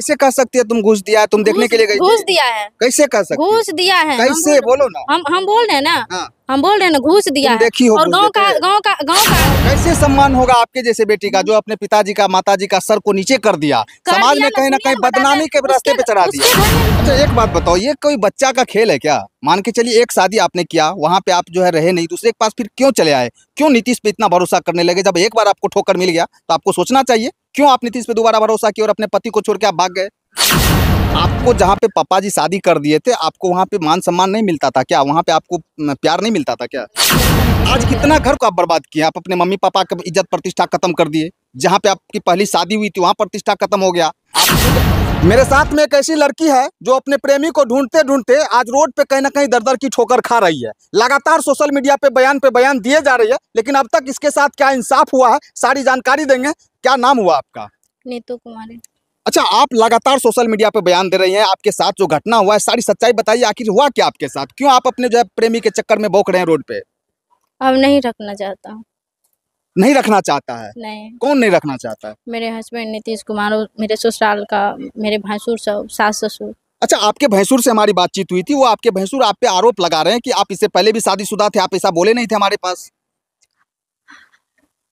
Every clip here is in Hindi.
कैसे कह सकती है तुम घूस दिया तुम देखने के लिए गई घूस दिया है कैसे कह सकती घूस दिया है कैसे बोलो ना हम हम बोल रहे हैं ना हाँ। हम बोल रहे हैं ना घुस दिया देखी हो और गांव का गांव का गांव का कैसे सम्मान होगा आपके जैसे बेटी का जो अपने पिताजी का माताजी का सर को नीचे कर दिया समाज में कहीं ना कहीं बदनामी के रास्ते पे चढ़ा दिया अच्छा एक बात बताओ ये कोई बच्चा का खेल है क्या मान के चलिए एक शादी आपने किया वहाँ पे आप जो है रहे नहीं दूसरे के पास फिर क्यों चले आए क्यों नीतीश पे इतना भरोसा करने लगे जब एक बार आपको ठोकर मिल गया तो आपको सोचना चाहिए क्यों आप नीतीश पे दोबारा भरोसा किया और अपने पति को छोड़ के आप भाग गए आपको जहाँ पे पापा जी शादी कर दिए थे आपको वहाँ पे मान सम्मान नहीं मिलता था क्या वहाँ पे आपको प्यार नहीं मिलता था क्या आज कितना घर को आप बर्बाद किए आप अपने मम्मी पापा की इज्जत प्रतिष्ठा खत्म कर दिए जहाँ पे आपकी पहली शादी हुई थी वहाँ प्रतिष्ठा खत्म हो गया मेरे साथ में एक ऐसी लड़की है जो अपने प्रेमी को ढूंढते ढूंढते आज रोड पे कहीं ना कहीं दर दर की ठोकर खा रही है लगातार सोशल मीडिया पे बयान पे बयान दिए जा रही है लेकिन अब तक इसके साथ क्या इंसाफ हुआ है सारी जानकारी देंगे क्या नाम हुआ आपका नीतू कुमारी अच्छा आप लगातार सोशल मीडिया पर बयान दे रही हैं आपके साथ जो घटना हुआ है सारी सच्चाई बताइए आखिर हुआ क्या आपके साथ क्यों आप अपने जो है प्रेमी के चक्कर में बोक रहे हैं रोड पे अब नहीं रखना चाहता नहीं रखना चाहता है नहीं कौन नहीं रखना चाहता है मेरे हस्बैंड नीतीश कुमार मेरे ससुराल का मेरे भैंसुर सास ससुर अच्छा आपके भैंसुर से हमारी बातचीत हुई थी वो आपके भैंसुर आप पे आरोप लगा रहे हैं कि आप इससे पहले भी शादीशुदा थे आप ऐसा बोले नहीं थे हमारे पास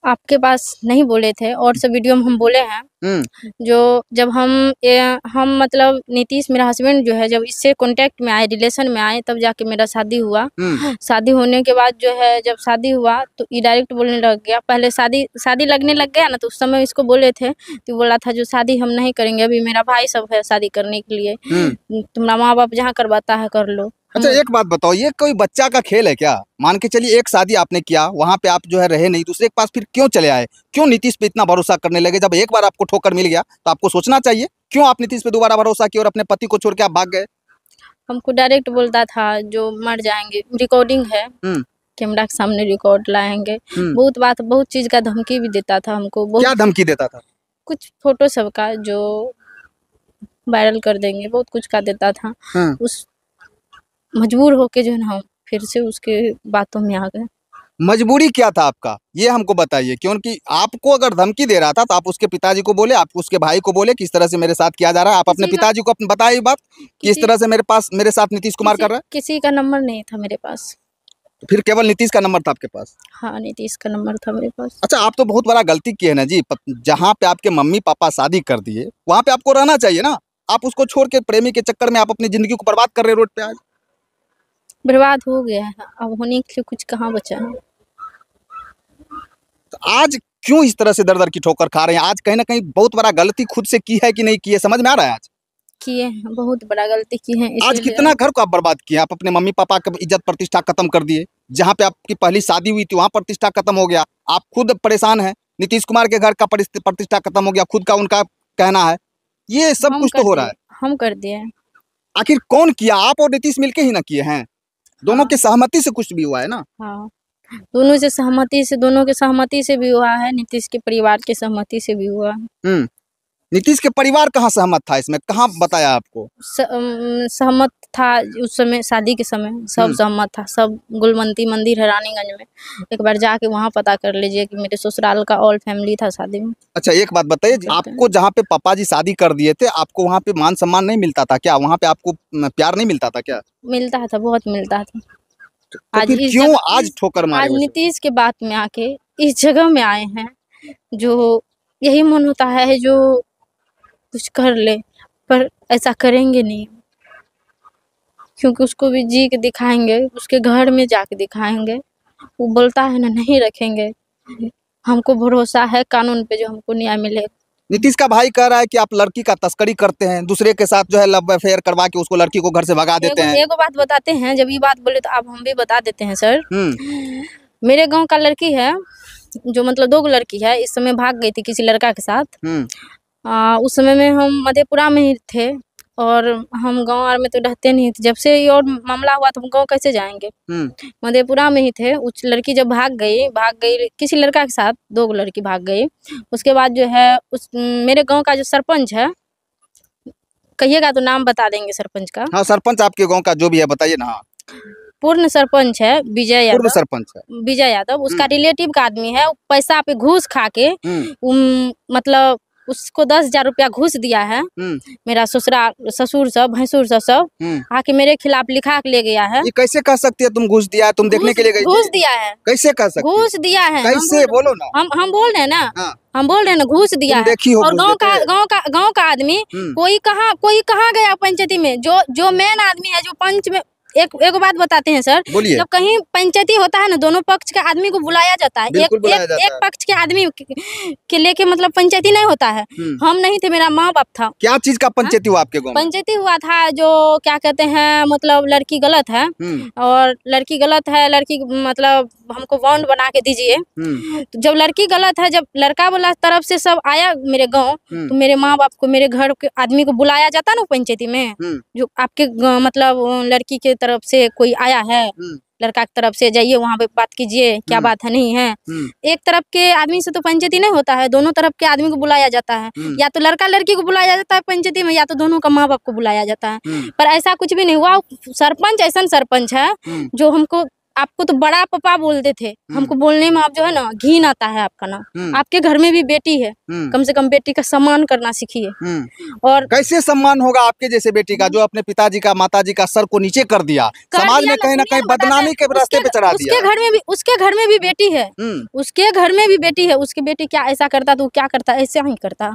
आपके पास नहीं बोले थे और सब वीडियो में हम बोले हैं हम्म। जो जब हम ए, हम मतलब नीतीश मेरा हस्बैंड जो है जब इससे कांटेक्ट में आए रिलेशन में आए तब जाके मेरा शादी हुआ हम्म। शादी होने के बाद जो है जब शादी हुआ तो ये डायरेक्ट बोलने लग गया पहले शादी शादी लगने लग गया ना तो उस समय इसको बोले थे तो बोला था जो शादी हम नहीं करेंगे अभी मेरा भाई सब है शादी करने के लिए हम्म। तुम्हारा माँ बाप जहाँ करवाता है कर लो अच्छा हम्म। एक बात बताओ ये कोई बच्चा का खेल है क्या मान के चलिए एक शादी आपने किया वहाँ पे आप जो है रहे नहीं दूसरे के पास फिर क्यों चले आए क्यों नीतीश पे इतना भरोसा करने लगे जब एक बार आपको ठोकर मिल गया तो आपको सोचना चाहिए क्यों आप नीतीश पे दोबारा भरोसा किया और अपने पति को छोड़ के आप भाग गए हमको डायरेक्ट बोलता था जो मर जाएंगे रिकॉर्डिंग है हम्म। कैमरा के सामने रिकॉर्ड लाएंगे हम्म। बहुत बात बहुत चीज का धमकी भी देता था हमको क्या धमकी देता था कुछ फोटो सबका जो वायरल कर देंगे बहुत कुछ का देता था उस मजबूर होके जो है ना फिर से उसके बातों में आ गए मजबूरी क्या था आपका ये हमको बताइए क्योंकि आपको अगर धमकी दे रहा था तो आप उसके पिताजी को बोले आप उसके भाई को बोले किस तरह से मेरे साथ किया जा रहा है आप अपने पिताजी को अपने बताइए बात किस तरह से मेरे पास मेरे साथ नीतीश कुमार कर रहा है किसी का नंबर नहीं था मेरे पास फिर केवल नीतीश का नंबर था आपके पास हाँ नीतीश का नंबर था मेरे पास अच्छा आप तो बहुत बड़ा गलती किए ना जी जहाँ पे आपके मम्मी पापा शादी कर दिए वहाँ पे आपको रहना चाहिए ना आप उसको छोड़ के प्रेमी के चक्कर में आप अपनी जिंदगी को बर्बाद कर रहे रोड पे आज बर्बाद हो गया है अब होने के लिए कुछ कहाँ बचा है तो आज क्यों इस तरह से दर दर की ठोकर खा रहे हैं आज कहीं ना कहीं बहुत बड़ा गलती खुद से की है कि नहीं की है समझ में आ रहा है आज किए हैं बहुत बड़ा गलती की है आज कितना घर को आप बर्बाद किए आप अपने मम्मी पापा की इज्जत प्रतिष्ठा खत्म कर दिए जहाँ पे आपकी पहली शादी हुई थी वहाँ प्रतिष्ठा खत्म हो गया आप खुद परेशान है नीतीश कुमार के घर का प्रतिष्ठा खत्म हो गया खुद का उनका कहना है ये सब कुछ तो हो रहा है हम कर दिए आखिर कौन किया आप और नीतीश मिलके ही ना किए हैं दोनों के सहमति से कुछ भी हुआ है ना हाँ दोनों से सहमति से दोनों के सहमति से भी हुआ है नीतीश के परिवार के सहमति से भी हुआ है हम्म। नीतीश के परिवार कहाँ सहमत था इसमें कहाँ बताया आपको सहमत था उस समय शादी के समय सब हम्म। सहमत था सब गुलमंती मंदिर है रानीगंज में एक बार जाके वहाँ पता कर लीजिए कि मेरे ससुराल का ऑल फैमिली था शादी में अच्छा एक बात बताइए आपको जहाँ पे पापा जी शादी कर दिए थे आपको वहाँ पे मान सम्मान नहीं मिलता था क्या वहाँ पे आपको प्यार नहीं मिलता था क्या मिलता था बहुत मिलता था तो आज क्यों आज ठोकर आज नीतीश के बात में आके इस जगह में आए हैं जो यही मन होता है जो कुछ कर ले पर ऐसा करेंगे नहीं क्योंकि उसको भी जी के दिखाएंगे उसके घर में जाके दिखाएंगे वो बोलता है ना नहीं रखेंगे हमको भरोसा है कानून पे जो हमको न्याय मिले नीतीश का भाई कह रहा है कि आप लड़की का तस्करी करते हैं दूसरे के साथ जो है लव अफेयर करवा के उसको लड़की को घर से भगा देते हैं एक बात बताते हैं जब ये बात बोले तो आप हम भी बता देते हैं सर हम्म। मेरे गांव का लड़की है जो मतलब दो लड़की है इस समय भाग गई थी किसी लड़का के साथ हम्म। आ, उस समय में हम मधेपुरा में ही थे और हम गांव आर में तो रहते नहीं थे जब से ये और मामला हुआ तो हम गांव कैसे जाएंगे हम्म। मधेपुरा में ही थे उस लड़की जब भाग गई भाग गई किसी लड़का के साथ दो लड़की भाग गई उसके बाद जो है उस मेरे गांव का जो सरपंच है कहिएगा तो नाम बता देंगे सरपंच का हाँ सरपंच आपके गाँव का जो भी है बताइए ना पूर्ण सरपंच है विजय यादव सरपंच विजय यादव उसका रिलेटिव हम्म। का आदमी है पैसा पे घूस खा के हम्म। मतलब उसको दस हजार रुपया घूस दिया है हम्म। मेरा ससुरा ससुर सब भैंसुर सब सब हम्म। आके मेरे खिलाफ लिखा ले गया है ये कैसे कह सकती है तुम घूस दिया तुम देखने के लिए गई घूस दिया है कैसे कह सकते घूस दिया है कैसे बोलो ना हम हम बोल रहे हैं ना हाँ। हम बोल रहे हैं ना घूस दिया है और गांव का गांव का गांव का आदमी हम्म। कोई कहाँ कोई कहाँ गया पंचायती में जो जो मेन आदमी है जो पंच में एक एक बात बताते हैं सर जब कहीं पंचायती होता है ना दोनों पक्ष के आदमी को बुलाया जाता है एक एक, जाता एक पक्ष के आदमी के लेके मतलब पंचायती नहीं होता है हम्म। हम नहीं थे मेरा माँ बाप था क्या चीज का हाँ? पंचायती हुआ आपके पंचायती हुआ था जो क्या कहते हैं मतलब लड़की गलत है हम्म। और लड़की गलत है लड़की मतलब हमको बॉन्ड बना के दीजिए हम्म। तो जब लड़की गलत है जब लड़का वाला तरफ से सब आया मेरे गाँव तो मेरे माँ बाप को मेरे घर के आदमी को बुलाया जाता ना पंचायती में जो आपके मतलब लड़की के तरफ से कोई आया है हम्म। लड़का की तरफ से जाइए वहाँ पे बात कीजिए क्या हम्म। बात है नहीं है हम्म। एक तरफ के आदमी से तो पंचायती नहीं होता है दोनों तरफ के आदमी को बुलाया जाता है या तो लड़का लड़की को बुलाया जाता है पंचायती में या तो दोनों का माँ बाप को बुलाया जाता है पर ऐसा कुछ भी नहीं हुआ सरपंच ऐसा सरपंच है जो हमको आपको तो बड़ा पापा बोलते थे हम्म। हमको बोलने में आप जो है ना घीन आता है आपका नाम हम्म। आपके घर में भी बेटी है हम्म। कम से कम बेटी का सम्मान करना सीखिए और कैसे सम्मान होगा आपके जैसे बेटी का जो अपने पिताजी का माताजी का सर को नीचे कर दिया समाज में कहीं ना कहीं बदनामी के रास्ते पे चढ़ा दिया उसके घर में भी उसके घर में भी बेटी है उसके घर में भी बेटी है उसके बेटी क्या ऐसा करता तो क्या करता ऐसा ही करता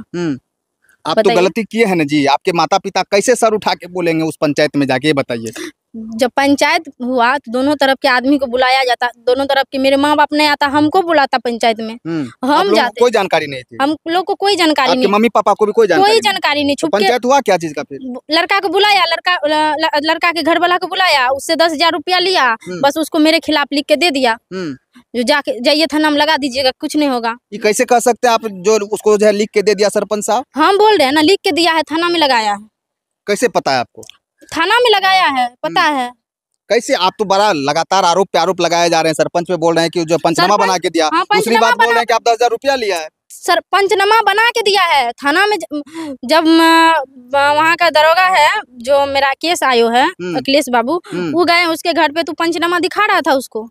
आप तो गलती किए हैं ना जी आपके माता पिता कैसे सर उठा के बोलेंगे उस पंचायत में जाके बताइए जब पंचायत हुआ तो दोनों तरफ के आदमी को बुलाया जाता दोनों तरफ के मेरे माँ बाप नहीं आता हमको बुलाता पंचायत में हम्म। हम जाते कोई जानकारी नहीं थी हम लोग को कोई जानकारी नहीं मम्मी पापा को भी कोई जानकारी कोई जानकारी नहीं तो छुप तो पंचायत हुआ क्या चीज का फिर लड़का को बुलाया लड़का ल, लड़का के घर वाला को बुलाया उससे दस हजार रूपया लिया हम्म। बस उसको मेरे खिलाफ लिख के दे दिया हम्म। जो जाके जाइए थाना में लगा दीजिएगा कुछ नहीं होगा ये कैसे कह सकते हैं आप जो उसको जो है लिख के दे दिया सरपंच साहब हम बोल रहे हैं ना लिख के दिया है थाना में लगाया है कैसे पता है आपको थाना में लगाया है हम्म। पता है कैसे आप तो बड़ा लगातार आरोप पे आरोप लगाए जा रहे हैं सरपंच पे बोल रहे हैं कि जो पंचनामा बना के दिया हाँ, दूसरी बात बोल रहे हैं कि आप दस हजार रुपया लिया है सर पंचनामा बना के दिया है थाना में जब वहाँ का दरोगा है जो मेरा केस आयो है हम्म। अखिलेश बाबू हम्म। वो गए उसके घर पे तो पंचनामा दिखा रहा था उसको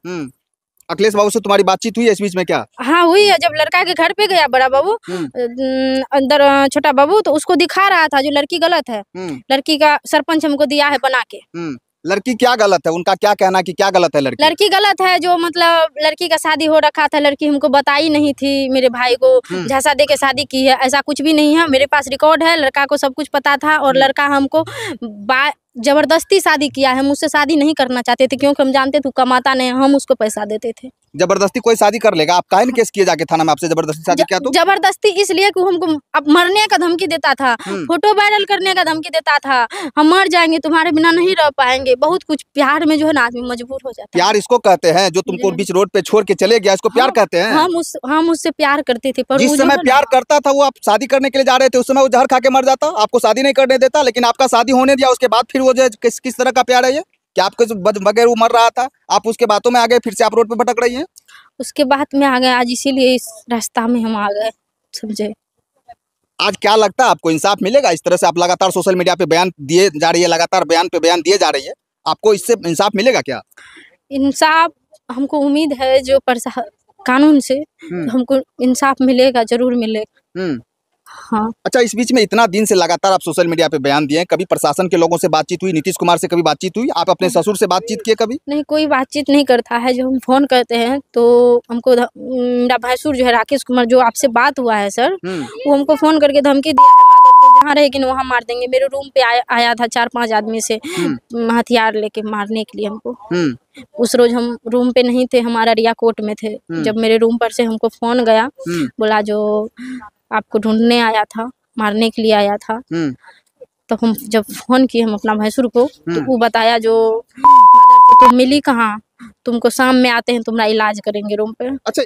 अखिलेश बाबू से तुम्हारी बातचीत हुई है इस बीच में क्या हाँ हुई है जब लड़का के घर पे गया बड़ा बाबू हम्म। अंदर छोटा बाबू तो उसको दिखा रहा था जो लड़की गलत है हम्म। लड़की का सरपंच हमको दिया है बना के हम्म। लड़की क्या गलत है उनका क्या कहना कि क्या गलत है लड़की लड़की गलत है जो मतलब लड़की का शादी हो रखा था लड़की हमको बताई नहीं थी मेरे भाई को झांसा दे के शादी की है ऐसा कुछ भी नहीं है मेरे पास रिकॉर्ड है लड़का को सब कुछ पता था और लड़का हमको जबरदस्ती शादी किया है हम उससे शादी नहीं करना चाहते थे क्योंकि हम जानते थे कमाता नहीं हम उसको पैसा देते थे जबरदस्ती कोई शादी कर लेगा आप काहे केस किए जाके थाना में आपसे जबरदस्ती शादी किया तो जबरदस्ती इसलिए कि हमको अब मरने का धमकी देता था हम्म। फोटो वायरल करने का धमकी देता था हम मर जाएंगे तुम्हारे बिना नहीं रह पाएंगे बहुत कुछ प्यार में जो है ना आदमी मजबूर हो जाता प्यार इसको कहते हैं जो तुमको बीच रोड पे छोड़ के चले गया इसको प्यार कहते हैं हम उस हम उससे प्यार करते थे पर जिस समय प्यार करता था वो आप शादी करने के लिए जा रहे थे उस समय वो जहर खा के मर जाता आपको शादी नहीं करने देता लेकिन आपका शादी होने दिया उसके बाद फिर वो जो किस किस तरह का प्यार है ये कि आपके जो बगैर वो मर रहा था आप उसके बातों में आ गए फिर से आप रोड पे भटक रही हैं उसके बाद में आ गए आज इसीलिए इस रास्ता में हम आ गए समझे आज क्या लगता है आपको इंसाफ मिलेगा इस तरह से आप लगातार सोशल मीडिया पे बयान दिए जा रही है लगातार बयान पे बयान दिए जा रही है आपको इससे इंसाफ मिलेगा क्या इंसाफ हमको उम्मीद है जो कानून से हम्म। हमको इंसाफ मिलेगा जरूर मिलेगा हम्म। हाँ अच्छा इस बीच में इतना दिन से लगातार आप सोशल मीडिया पे बयान दिए कभी प्रशासन के लोगों से बातचीत हुई नीतीश कुमार से कभी बातचीत हुई आप अपने ससुर से बातचीत किए कभी नहीं कोई बातचीत नहीं करता है जब हम फोन करते हैं तो हमको मेरा भैंसुर जो है राकेश कुमार जो आपसे बात हुआ है सर हम्म। वो हमको फोन करके धमकी दिया जहाँ रहेगी ना वहाँ मार देंगे मेरे रूम पे आ, आया था चार पांच आदमी से हम्म। हथियार लेके मारने के लिए हमको हम्म। उस रोज हम रूम पे नहीं थे हमारा रिया कोर्ट में थे जब मेरे रूम पर से हमको फोन गया बोला जो आपको ढूंढने आया था मारने के लिए आया था हम्म। तो हम जब फोन किए हम अपना भैंसुर को तो हम्म। वो बताया जो मदर तो तुम मिली कहाँ तुमको शाम में आते हैं तुम्हारा इलाज करेंगे रूम पे अच्छा